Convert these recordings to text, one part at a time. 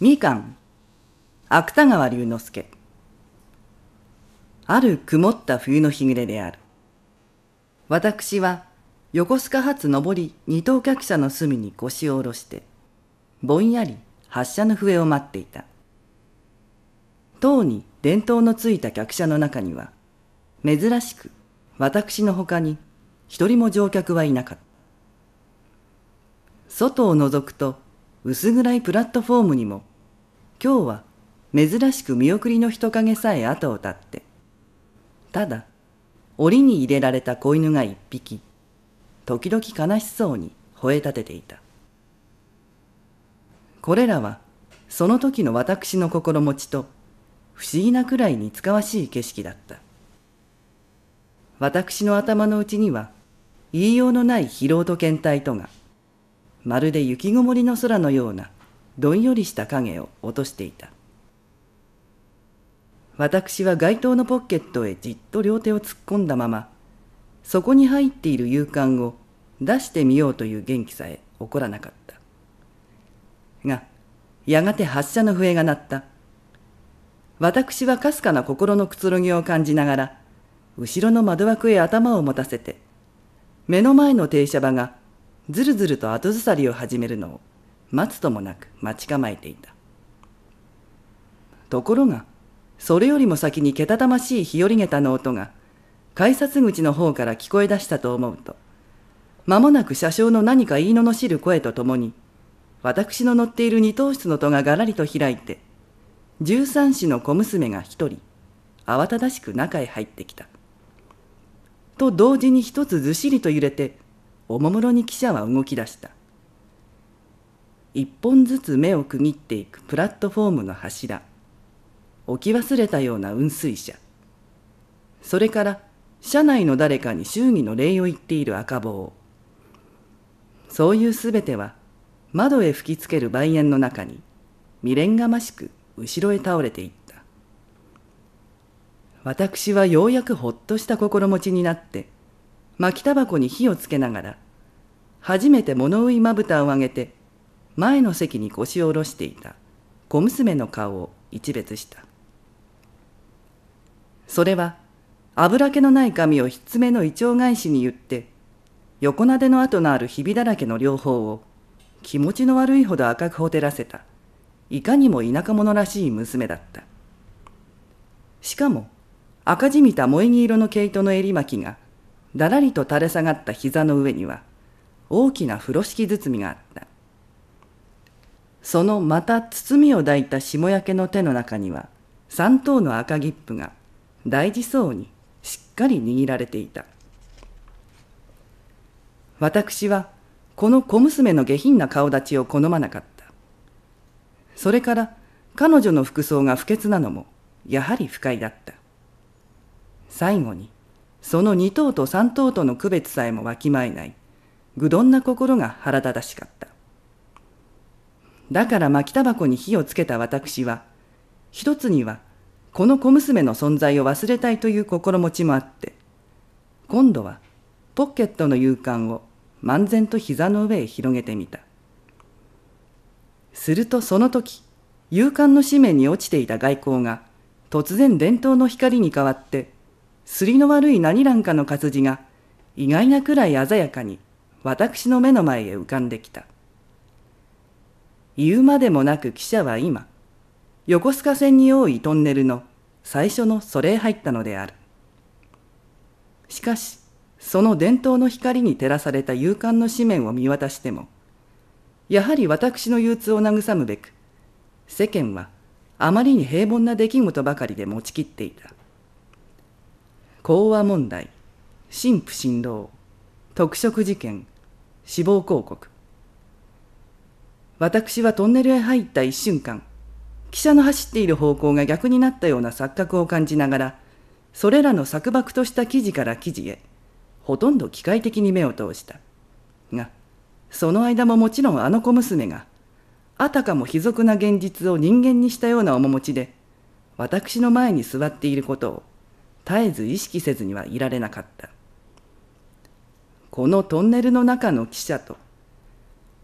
みかん、芥川龍之介。ある曇った冬の日暮れである。私は横須賀発上り二等客車の隅に腰を下ろして、ぼんやり発車の笛を待っていた。とうに伝統のついた客車の中には、珍しく私のほかに一人も乗客はいなかった。外を覗くと薄暗いプラットフォームにも、今日は珍しく見送りの人影さえ後を絶って、ただ、檻に入れられた子犬が一匹、時々悲しそうに吠え立てていた。これらは、その時の私の心持ちと、不思議なくらいにつかわしい景色だった。私の頭の内には、言いようのない疲労と倦怠とが、まるで雪曇りの空のようなどんよりした影を落としていた私は街灯のポケットへじっと両手を突っ込んだままそこに入っている勇敢を出してみようという元気さえ起こらなかったがやがて発射の笛が鳴った私はかすかな心のくつろぎを感じながら後ろの窓枠へ頭を持たせて目の前の停車場がずるずると後ずさりを始めるのを待つともなく待ち構えていたところがそれよりも先にけたたましい日和げたの音が改札口の方から聞こえ出したと思うと間もなく車掌の何か言いののしる声とともに私の乗っている二等室の戸ががらりと開いて十三子の小娘が一人慌ただしく中へ入ってきた。と同時に一つずしりと揺れておもむろに記者は動き出した一本ずつ目を区切っていくプラットフォームの柱置き忘れたような雲水車それから車内の誰かに祝儀の礼を言っている赤帽そういうすべては窓へ吹きつける梅園の中に未練がましく後ろへ倒れていった私はようやくほっとした心持ちになって巻きたばこに火をつけながら、初めて物憂いまぶたを上げて、前の席に腰を下ろしていた小娘の顔を一別した。それは、油気のない髪をひっつめのいちょう返しに言って、横なでの跡のあるひびだらけの両方を、気持ちの悪いほど赤くほてらせた、いかにも田舎者らしい娘だった。しかも、赤じみた萌木色の毛糸の襟巻きが、だらりと垂れ下がった膝の上には大きな風呂敷包みがあったそのまた包みを抱いた霜焼けの手の中には三頭の赤切符が大事そうにしっかり握られていた私はこの小娘の下品な顔立ちを好まなかったそれから彼女の服装が不潔なのもやはり不快だった最後にその二頭と三頭との区別さえもわきまえない、愚鈍な心が腹立たしかった。だから巻きタバコに火をつけた私は、一つには、この小娘の存在を忘れたいという心持ちもあって、今度は、ポッケットの勇敢を漫然と膝の上へ広げてみた。するとその時、勇敢の紙面に落ちていた外光が、突然伝統の光に変わって、すりの悪い何らんかの活字が意外なくらい鮮やかに私の目の前へ浮かんできた。言うまでもなく記者は今、横須賀線に多いトンネルの最初のそれへ入ったのである。しかし、その伝統の光に照らされた勇敢の紙面を見渡しても、やはり私の憂鬱を慰むべく、世間はあまりに平凡な出来事ばかりで持ちきっていた。講和問題神父振動特色事件死亡広告私はトンネルへ入った一瞬間汽車の走っている方向が逆になったような錯覚を感じながらそれらの錯覚とした記事から記事へほとんど機械的に目を通したがその間ももちろんあの小娘があたかも卑俗な現実を人間にしたような面持ちで私の前に座っていることを絶えず意識せずにはいられなかった。このトンネルの中の汽車と、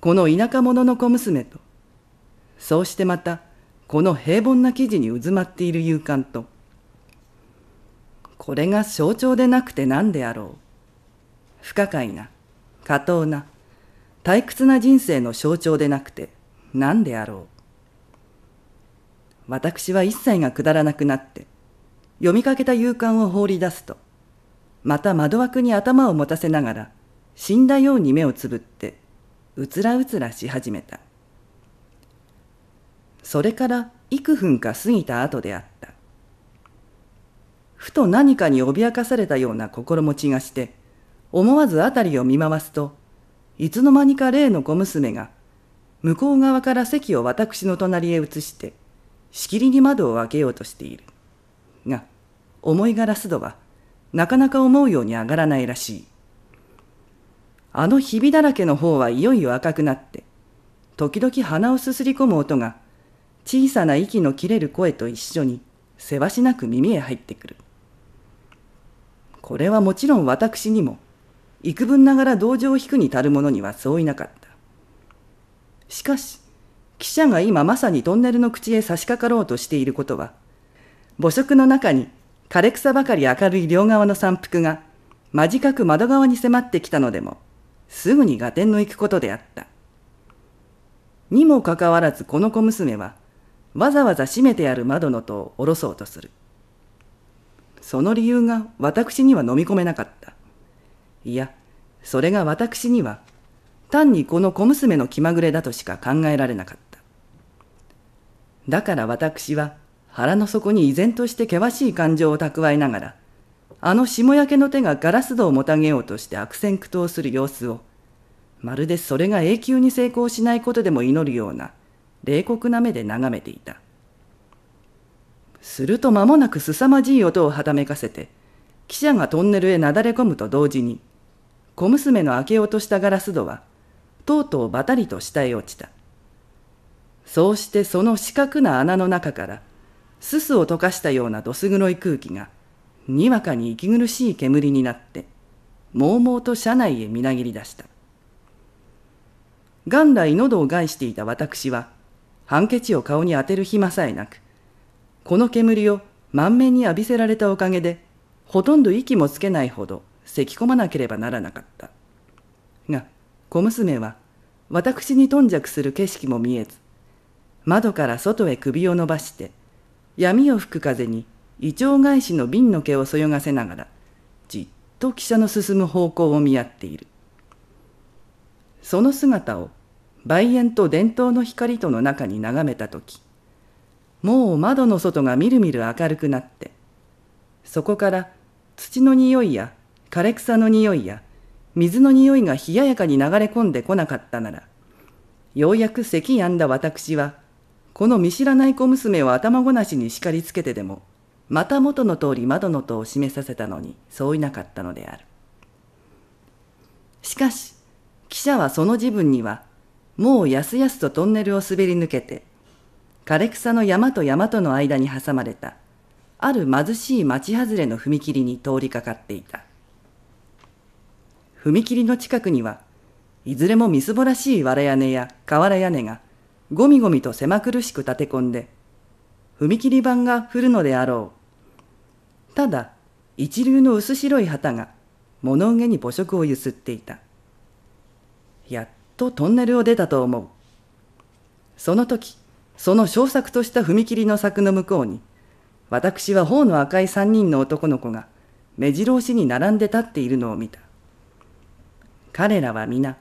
この田舎者の小娘と、そうしてまた、この平凡な記事に渦まっている勇敢と、これが象徴でなくて何であろう。不可解な、過当な、退屈な人生の象徴でなくて何であろう。私は一切がくだらなくなって、読みかけた勇敢を放り出すと、また窓枠に頭を持たせながら、死んだように目をつぶって、うつらうつらし始めた。それから幾分か過ぎた後であった。ふと何かに脅かされたような心持ちがして、思わず辺りを見回すと、いつの間にか例の小娘が、向こう側から席を私の隣へ移して、しきりに窓を開けようとしている。が思いガラス度はなかなか思うように上がらないらしいあのひびだらけの方はいよいよ赤くなって時々鼻をすすり込む音が小さな息の切れる声と一緒にせわしなく耳へ入ってくるこれはもちろん私にも幾分ながら同情を引くに足る者にはそういなかったしかし記者が今まさにトンネルの口へ差し掛かろうとしていることは母色の中に枯れ草ばかり明るい両側の山腹が間近く窓側に迫ってきたのでもすぐに合点の行くことであったにもかかわらずこの小娘はわざわざ閉めてある窓の戸を下ろそうとするその理由が私には飲み込めなかったいやそれが私には単にこの小娘の気まぐれだとしか考えられなかっただから私は腹の底に依然として険しい感情を蓄えながら、あの霜焼けの手がガラス戸をもたげようとして悪戦苦闘する様子を、まるでそれが永久に成功しないことでも祈るような、冷酷な目で眺めていた。すると間もなく凄まじい音をはためかせて、汽車がトンネルへなだれ込むと同時に、小娘の開けようとしたガラス戸は、とうとうばたりと下へ落ちた。そうしてその四角な穴の中から、すすを溶かしたようなどす黒い空気が、にわかに息苦しい煙になって、もうもうと車内へみなぎり出した。元来喉を害していた私は、ハンケチを顔に当てる暇さえなく、この煙を満面に浴びせられたおかげで、ほとんど息もつけないほど咳き込まなければならなかった。が、小娘は、私に頓着する景色も見えず、窓から外へ首を伸ばして、闇を吹く風に胃腸返しの瓶の毛をそよがせながらじっと汽車の進む方向を見合っているその姿を梅園と伝統の光との中に眺めた時もう窓の外がみるみる明るくなってそこから土の匂いや枯れ草の匂いや水の匂いが冷ややかに流れ込んでこなかったならようやく咳やんだ私はこの見知らない小娘を頭ごなしに叱りつけてでも、また元の通り窓の戸を閉めさせたのに、そういなかったのである。しかし、記者はその自分には、もうやすやすとトンネルを滑り抜けて、枯れ草の山と山との間に挟まれた、ある貧しい町外れの踏切に通りかかっていた。踏切の近くには、いずれもみすぼらしい藁屋根や瓦屋根がゴミゴミと狭苦しく立て込んで、踏切板が降るのであろう。ただ、一流の薄白い旗が物憂げに母色をゆすっていた。やっとトンネルを出たと思う。その時、その小作とした踏切の柵の向こうに、私は頬の赤い三人の男の子が目白押しに並んで立っているのを見た。彼らは皆、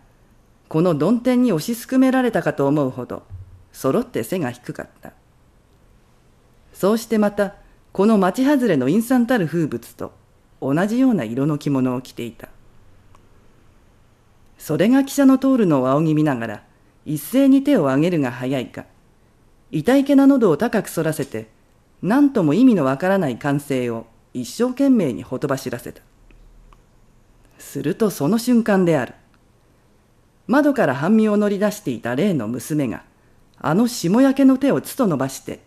この曇天に押しすくめられたかと思うほど、揃って背が低かったそうしてまたこの町外れの陰惨たる風物と同じような色の着物を着ていたそれが汽車の通るのを仰ぎ見ながら一斉に手を上げるが早いか痛い気な喉を高く反らせて何とも意味のわからない歓声を一生懸命にほとばしらせたするとその瞬間である窓から半身を乗り出していた例の娘があの霜焼けの手をつと伸ばして、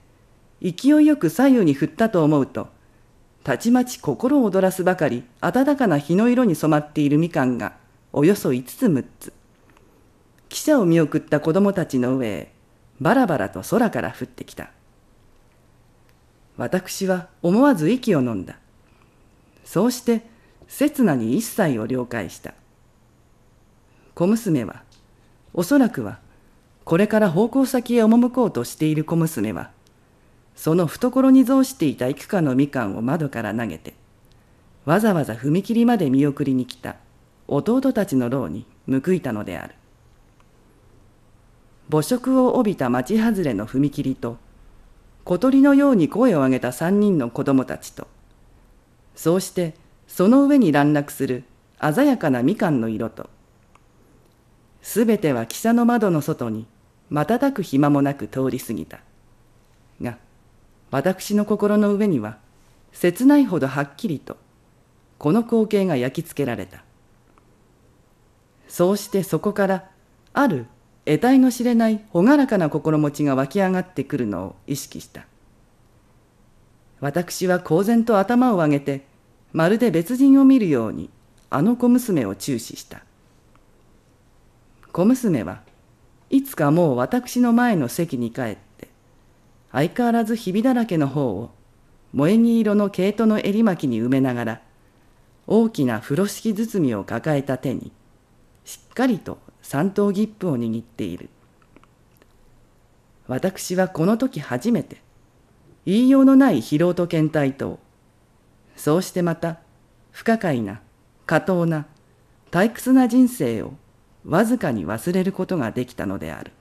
勢いよく左右に振ったと思うと、たちまち心を躍らすばかり暖かな日の色に染まっているみかんが、およそ5つ6つ。汽車を見送った子供たちの上へ、バラバラと空から降ってきた。私は思わず息を飲んだ。そうして、刹那に一切を了解した。小娘は、おそらくは、これから奉公先へ赴こうとしている小娘はその懐に蔵していた幾かのみかんを窓から投げてわざわざ踏切まで見送りに来た弟たちの牢に報いたのである母色を帯びた町外れの踏切と小鳥のように声を上げた三人の子供たちとそうしてその上に乱落する鮮やかなみかんの色とすべては汽車の窓の外に瞬く暇もなく通り過ぎた。が、私の心の上には、切ないほどはっきりと、この光景が焼き付けられた。そうしてそこから、ある得体の知れない朗らかな心持ちが湧き上がってくるのを意識した。私は公然と頭を上げて、まるで別人を見るように、あの小娘を注視した。小娘は、いつかもう私の前の席に帰って、相変わらずひびだらけの方を、萌え木色の毛糸の襟巻きに埋めながら、大きな風呂敷包みを抱えた手に、しっかりと三ギ切符を握っている。私はこの時初めて、言いようのない疲労と倦怠と、そうしてまた、不可解な、過当な、退屈な人生をわずかに忘れることができたのである。